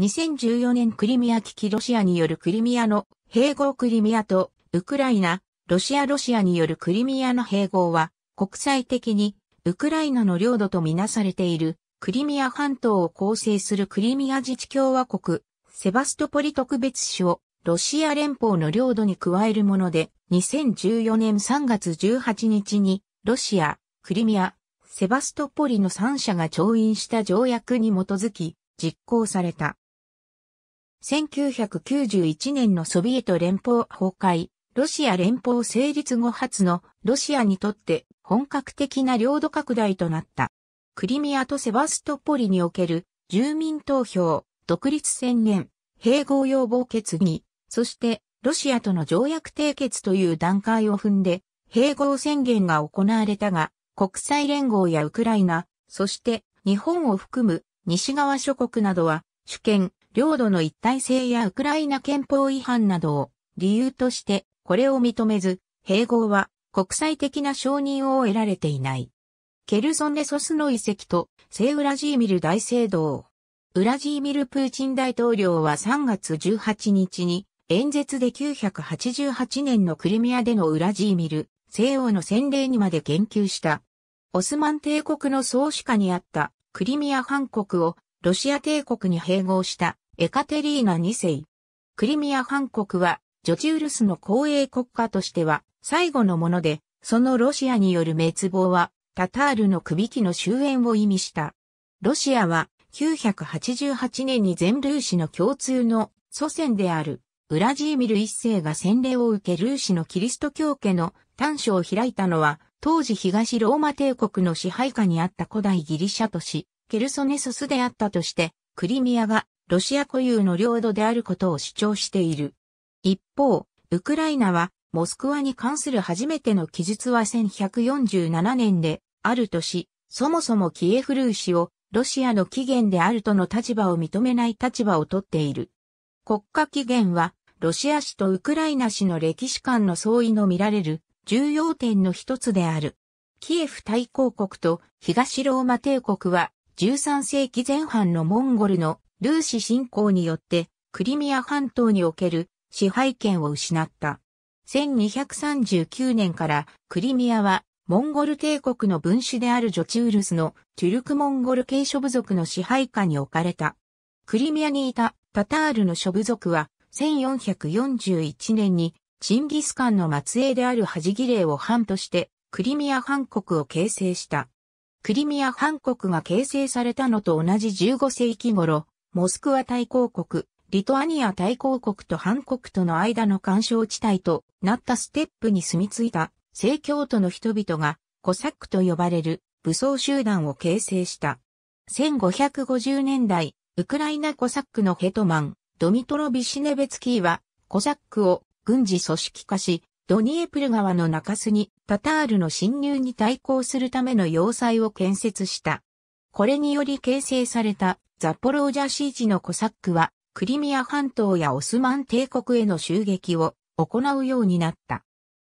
2014年クリミア危機ロシアによるクリミアの併合クリミアとウクライナ、ロシアロシアによるクリミアの併合は国際的にウクライナの領土とみなされているクリミア半島を構成するクリミア自治共和国セバストポリ特別市をロシア連邦の領土に加えるもので2014年3月18日にロシア、クリミア、セバストポリの3社が調印した条約に基づき実行された。1991年のソビエト連邦崩壊、ロシア連邦成立後初のロシアにとって本格的な領土拡大となった。クリミアとセバストポリにおける住民投票、独立宣言、併合要望決議、そしてロシアとの条約締結という段階を踏んで、併合宣言が行われたが、国際連合やウクライナ、そして日本を含む西側諸国などは主権、領土の一体性やウクライナ憲法違反などを理由としてこれを認めず、併合は国際的な承認を得られていない。ケルソンレソスの遺跡と聖ウラジーミル大聖堂。ウラジーミル・プーチン大統領は3月18日に演説で988年のクリミアでのウラジーミル、西欧の洗礼にまで言及した。オスマン帝国の創始下にあったクリミア半国をロシア帝国に併合したエカテリーナ2世。クリミア半国は、ジョチウルスの公営国家としては、最後のもので、そのロシアによる滅亡は、タタールの首輝の終焉を意味した。ロシアは、988年に全ルーシの共通の祖先である、ウラジーミル一世が洗礼を受けルーシのキリスト教家の短所を開いたのは、当時東ローマ帝国の支配下にあった古代ギリシャ都市、ケルソネソスであったとして、クリミアがロシア固有の領土であることを主張している。一方、ウクライナは、モスクワに関する初めての記述は1147年で、あるとし、そもそもキエフルーシを、ロシアの起源であるとの立場を認めない立場をとっている。国家起源は、ロシア史とウクライナ史の歴史観の相違の見られる重要点の一つである。キエフ大公国と東ローマ帝国は13世紀前半のモンゴルのルーシ侵攻によって、クリミア半島における支配権を失った。1239年からクリミアはモンゴル帝国の分子であるジョチウルスのトゥルクモンゴル系諸部族の支配下に置かれた。クリミアにいたタタールの諸部族は1441年にチンギスカンの末裔であるハジギレイを藩としてクリミア藩国を形成した。クリミア藩国が形成されたのと同じ15世紀頃、モスクワ大公国、リトアニア大公国とハン国との間の干渉地帯となったステップに住み着いた聖教徒の人々がコサックと呼ばれる武装集団を形成した。1550年代、ウクライナコサックのヘトマン、ドミトロ・ビシネベツキーは、コサックを軍事組織化し、ドニエプル川の中州にタタールの侵入に対抗するための要塞を建設した。これにより形成されたザポロージャ市地のコサックは、クリミア半島やオスマン帝国への襲撃を行うようになった。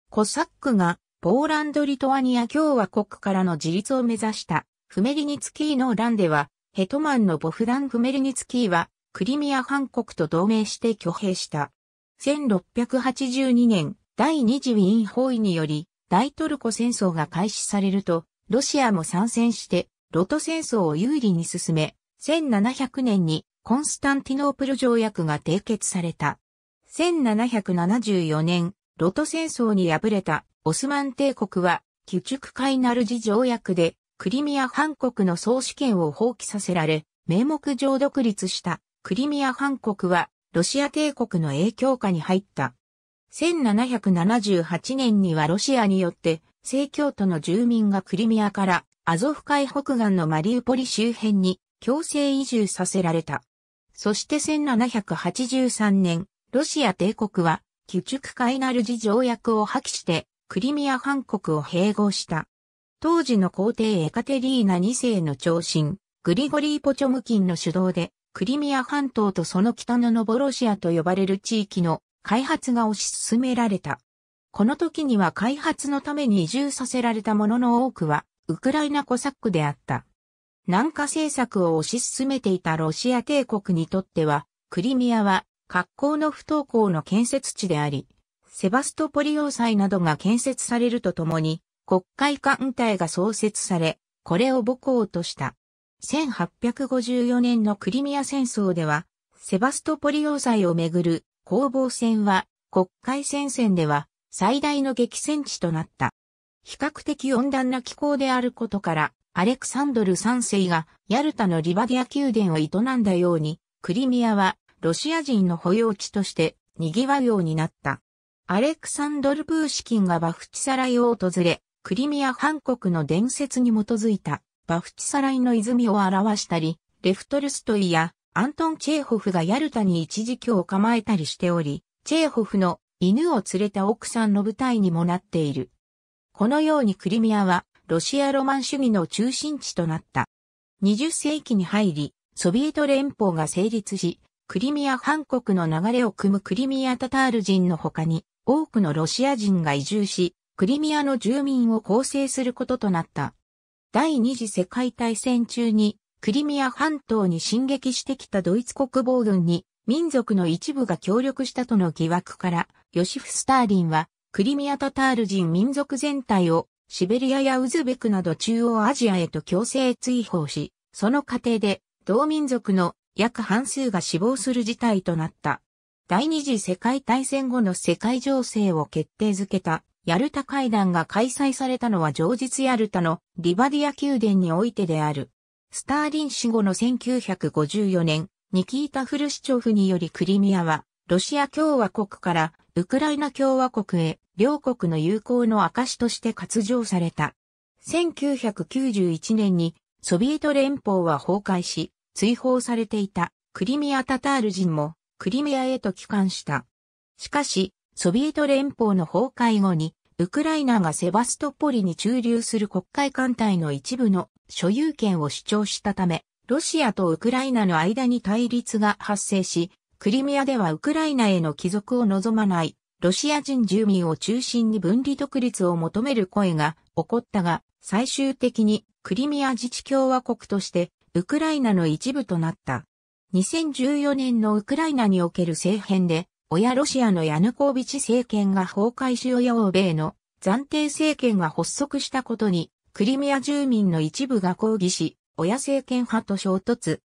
コサックが、ポーランド・リトアニア共和国からの自立を目指した、フメリニツキーの乱では、ヘトマンのボフダン・フメリニツキーは、クリミア半国と同盟して挙兵した。1682年、第二次ウィーン包囲により、大トルコ戦争が開始されると、ロシアも参戦して、ロト戦争を有利に進め、1700年にコンスタンティノープル条約が締結された。1774年、ロト戦争に敗れたオスマン帝国は、基畜海ナルジ条約で、クリミア半国の総主権を放棄させられ、名目上独立したクリミア半国は、ロシア帝国の影響下に入った。1778年にはロシアによって、正教徒の住民がクリミアからアゾフ海北岸のマリウポリ周辺に強制移住させられた。そして1783年、ロシア帝国は、ュクカイナルジ条約を破棄して、クリミア半国を併合した。当時の皇帝エカテリーナ2世の長身、グリゴリー・ポチョムキンの主導で、クリミア半島とその北のノボロシアと呼ばれる地域の開発が推し進められた。この時には開発のために移住させられたものの多くは、ウクライナコサックであった。南下政策を推し進めていたロシア帝国にとっては、クリミアは格好の不登校の建設地であり、セバストポリ要塞などが建設されるとともに、国会艦隊が創設され、これを母校とした。1854年のクリミア戦争では、セバストポリ要塞をめぐる攻防戦は、国会戦線では最大の激戦地となった。比較的温暖な気候であることから、アレクサンドル3世がヤルタのリバディア宮殿を営んだように、クリミアはロシア人の保養地として賑わうようになった。アレクサンドル・プーシキンがバフチサライを訪れ、クリミア半国の伝説に基づいたバフチサライの泉を表したり、レフトルストイやアントン・チェーホフがヤルタに一時期を構えたりしており、チェーホフの犬を連れた奥さんの舞台にもなっている。このようにクリミアはロシアロマン主義の中心地となった。20世紀に入り、ソビエト連邦が成立し、クリミア半国の流れを組むクリミアタタール人の他に、多くのロシア人が移住し、クリミアの住民を構成することとなった。第二次世界大戦中に、クリミア半島に進撃してきたドイツ国防軍に、民族の一部が協力したとの疑惑から、ヨシフ・スターリンは、クリミアタタール人民族全体をシベリアやウズベクなど中央アジアへと強制追放し、その過程で同民族の約半数が死亡する事態となった。第二次世界大戦後の世界情勢を決定づけたヤルタ会談が開催されたのは常日ヤルタのリバディア宮殿においてである。スターリン死後の1954年、ニキータ・フルシチョフによりクリミアはロシア共和国からウクライナ共和国へ両国の友好の証として割譲された。1991年にソビエト連邦は崩壊し、追放されていたクリミアタタール人もクリミアへと帰還した。しかし、ソビエト連邦の崩壊後に、ウクライナがセバストポリに駐留する国会艦隊の一部の所有権を主張したため、ロシアとウクライナの間に対立が発生し、クリミアではウクライナへの帰属を望まないロシア人住民を中心に分離独立を求める声が起こったが、最終的にクリミア自治共和国としてウクライナの一部となった。2014年のウクライナにおける政変で、親ロシアのヤヌコービチ政権が崩壊し親欧米の暫定政権が発足したことに、クリミア住民の一部が抗議し、親政権派と衝突。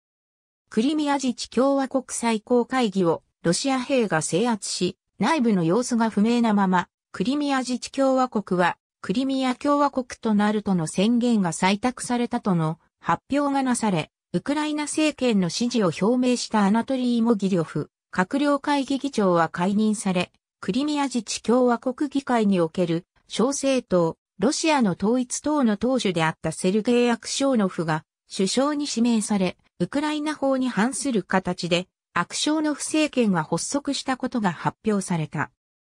クリミア自治共和国最高会議をロシア兵が制圧し、内部の様子が不明なまま、クリミア自治共和国は、クリミア共和国となるとの宣言が採択されたとの発表がなされ、ウクライナ政権の支持を表明したアナトリー・モギリョフ、閣僚会議議長は解任され、クリミア自治共和国議会における小政党、ロシアの統一党の党首であったセルゲイ・アクショーノフが首相に指名され、ウクライナ法に反する形で、悪将の不正権が発足したことが発表された。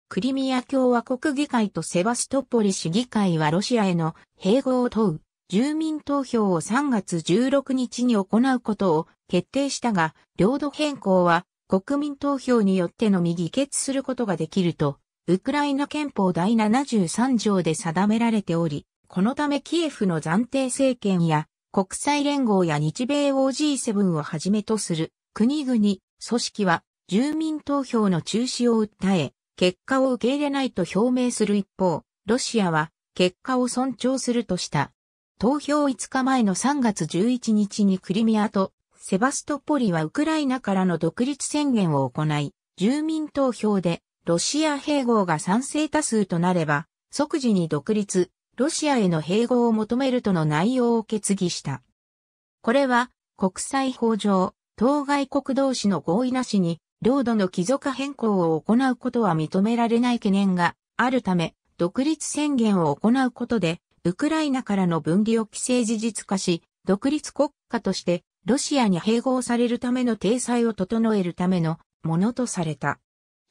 クリミア共和国議会とセバストポリ市議会はロシアへの併合を問う住民投票を3月16日に行うことを決定したが、領土変更は国民投票によってのみ議決することができると、ウクライナ憲法第73条で定められており、このためキエフの暫定政権や国際連合や日米 OG7 をはじめとする国々、組織は住民投票の中止を訴え、結果を受け入れないと表明する一方、ロシアは結果を尊重するとした。投票5日前の3月11日にクリミアとセバストポリはウクライナからの独立宣言を行い、住民投票でロシア併合が賛成多数となれば、即時に独立、ロシアへの併合を求めるとの内容を決議した。これは、国際法上、当該国同士の合意なしに、領土の帰属変更を行うことは認められない懸念があるため、独立宣言を行うことで、ウクライナからの分離を既成事実化し、独立国家としてロシアに併合されるための体裁を整えるためのものとされた。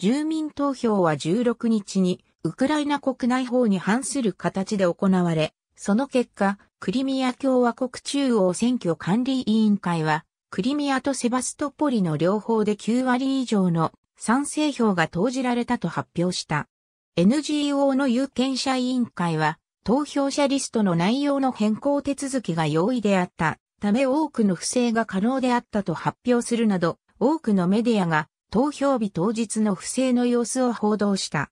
住民投票は16日にウクライナ国内法に反する形で行われ、その結果、クリミア共和国中央選挙管理委員会は、クリミアとセバストポリの両方で9割以上の賛成票が投じられたと発表した。NGO の有権者委員会は、投票者リストの内容の変更手続きが容易であったため多くの不正が可能であったと発表するなど、多くのメディアが投票日当日の不正の様子を報道した。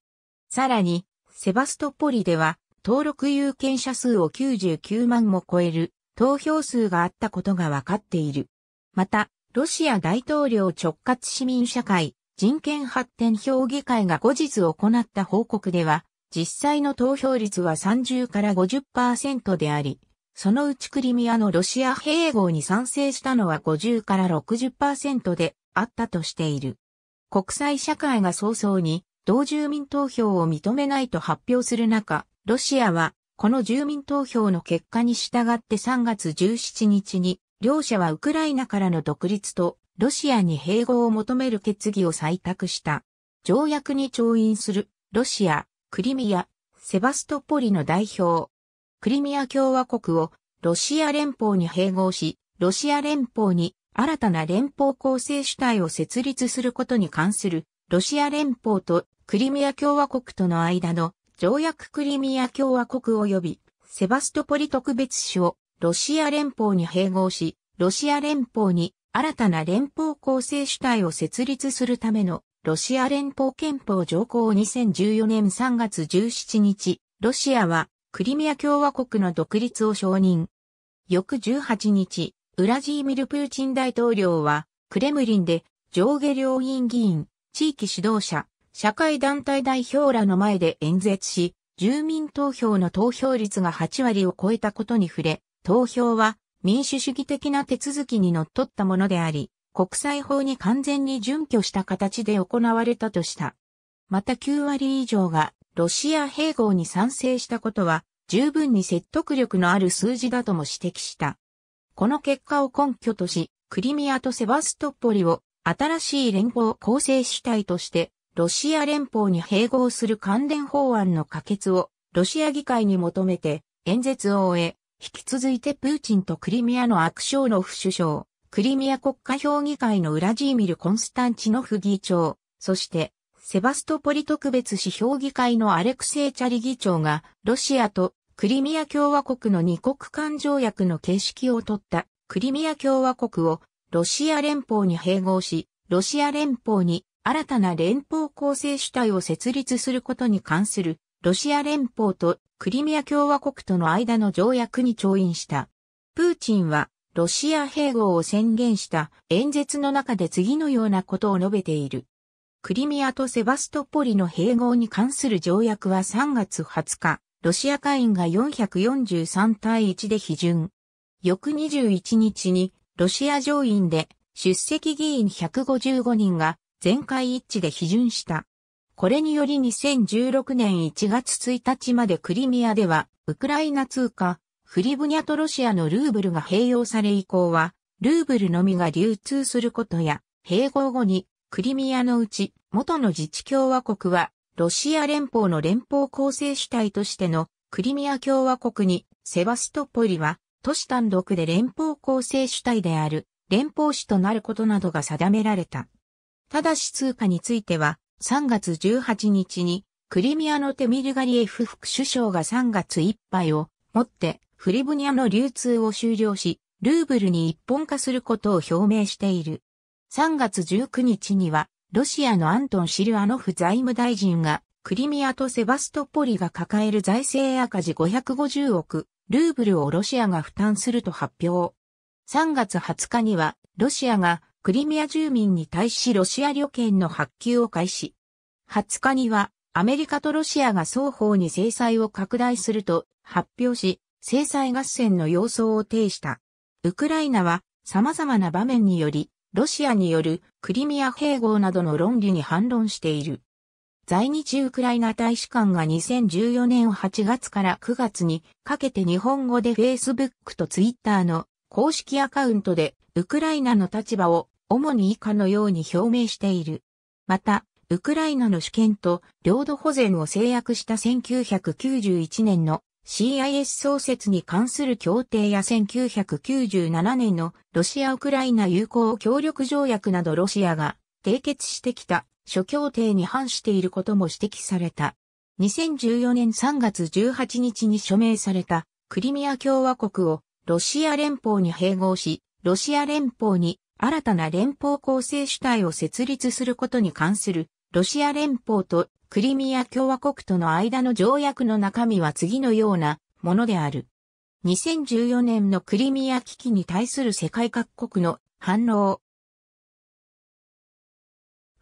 さらに、セバストポリでは、登録有権者数を99万も超える投票数があったことが分かっている。また、ロシア大統領直轄市民社会人権発展評議会が後日行った報告では、実際の投票率は30から50%であり、そのうちクリミアのロシア併合に賛成したのは50から60%であったとしている。国際社会が早々に同住民投票を認めないと発表する中、ロシアはこの住民投票の結果に従って3月17日に両者はウクライナからの独立とロシアに併合を求める決議を採択した。条約に調印するロシア、クリミア、セバストポリの代表。クリミア共和国をロシア連邦に併合し、ロシア連邦に新たな連邦構成主体を設立することに関するロシア連邦とクリミア共和国との間の条約クリミア共和国及びセバストポリ特別市をロシア連邦に併合し、ロシア連邦に新たな連邦構成主体を設立するためのロシア連邦憲法条項2014年3月17日、ロシアはクリミア共和国の独立を承認。翌18日、ウラジーミル・プーチン大統領は、クレムリンで上下両院議員、地域指導者、社会団体代表らの前で演説し、住民投票の投票率が8割を超えたことに触れ、投票は民主主義的な手続きにのっとったものであり、国際法に完全に準拠した形で行われたとした。また9割以上がロシア併合に賛成したことは十分に説得力のある数字だとも指摘した。この結果を根拠とし、クリミアとセバストポリを新しい連邦構成主体としてロシア連邦に併合する関連法案の可決をロシア議会に求めて演説を終え、引き続いてプーチンとクリミアのアクショーノフ首相、クリミア国家評議会のウラジーミル・コンスタンチノフ議長、そしてセバストポリ特別市評議会のアレクセイ・チャリ議長がロシアとクリミア共和国の二国間条約の形式をとったクリミア共和国をロシア連邦に併合し、ロシア連邦に新たな連邦構成主体を設立することに関するロシア連邦とクリミア共和国との間の条約に調印した。プーチンはロシア併合を宣言した演説の中で次のようなことを述べている。クリミアとセバストポリの併合に関する条約は3月20日、ロシア会員が443対1で批准。翌21日に、ロシア上院で出席議員155人が全会一致で批准した。これにより2016年1月1日までクリミアでは、ウクライナ通貨、フリブニャとロシアのルーブルが併用され以降は、ルーブルのみが流通することや、併合後に、クリミアのうち、元の自治共和国は、ロシア連邦の連邦構成主体としてのクリミア共和国にセバストポリは都市単独で連邦構成主体である連邦市となることなどが定められた。ただし通貨については3月18日にクリミアのテミルガリエフ副首相が3月いっぱいをもってフリブニアの流通を終了し、ルーブルに一本化することを表明している。3月19日にはロシアのアントン・シルアノフ財務大臣が、クリミアとセバストポリが抱える財政赤字550億ルーブルをロシアが負担すると発表。3月20日には、ロシアがクリミア住民に対しロシア旅券の発給を開始。20日には、アメリカとロシアが双方に制裁を拡大すると発表し、制裁合戦の様相を呈した。ウクライナは様々な場面によりロシアによるクリミア併合などの論理に反論している。在日ウクライナ大使館が2014年8月から9月にかけて日本語で Facebook と Twitter の公式アカウントでウクライナの立場を主に以下のように表明している。また、ウクライナの主権と領土保全を制約した1991年の CIS 創設に関する協定や1997年のロシア・ウクライナ友好協力条約などロシアが締結してきた諸協定に反していることも指摘された。2014年3月18日に署名されたクリミア共和国をロシア連邦に併合し、ロシア連邦に新たな連邦構成主体を設立することに関するロシア連邦とクリミア共和国との間の条約の中身は次のようなものである。2014年のクリミア危機に対する世界各国の反応。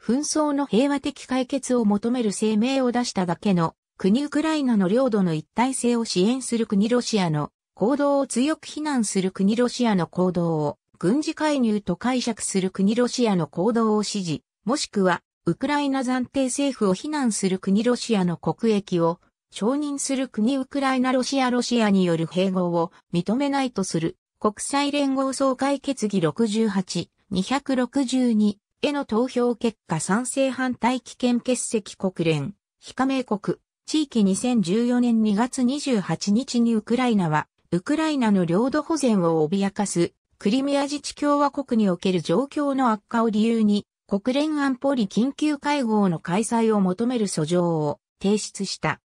紛争の平和的解決を求める声明を出しただけの国ウクライナの領土の一体性を支援する国ロシアの行動を強く非難する国ロシアの行動を軍事介入と解釈する国ロシアの行動を支持、もしくはウクライナ暫定政府を非難する国ロシアの国益を承認する国ウクライナロシアロシアによる併合を認めないとする国際連合総会決議68、262への投票結果賛成反対危険欠席国連、非加盟国、地域2014年2月28日にウクライナは、ウクライナの領土保全を脅かす、クリミア自治共和国における状況の悪化を理由に、国連安保理緊急会合の開催を求める訴状を提出した。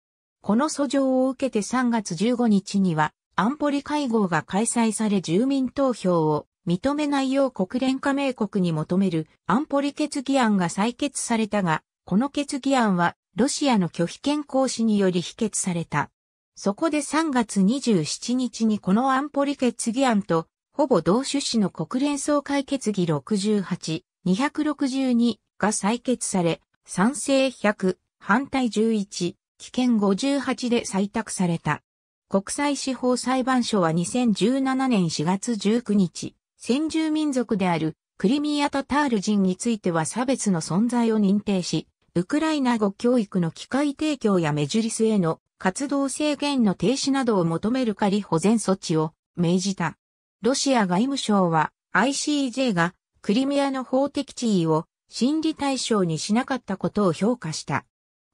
この訴状を受けて3月15日には安保理会合が開催され住民投票を認めないよう国連加盟国に求める安保理決議案が採決されたが、この決議案はロシアの拒否権行使により否決された。そこで3月27日にこの安保理決議案とほぼ同趣旨の国連総会決議68 262が採決され、賛成100、反対11、危険58で採択された。国際司法裁判所は2017年4月19日、先住民族であるクリミア・タタール人については差別の存在を認定し、ウクライナ語教育の機会提供やメジュリスへの活動制限の停止などを求める仮保全措置を命じた。ロシア外務省は ICJ がクリミアの法的地位を審理対象にしなかったことを評価した。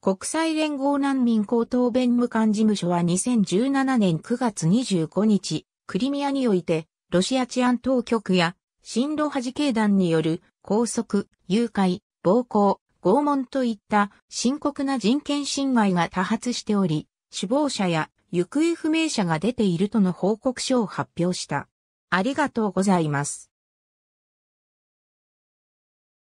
国際連合難民高等弁務官事務所は2017年9月25日、クリミアにおいて、ロシア治安当局や、新ロハジ経団による拘束、誘拐、暴行、拷問といった深刻な人権侵害が多発しており、死亡者や行方不明者が出ているとの報告書を発表した。ありがとうございます。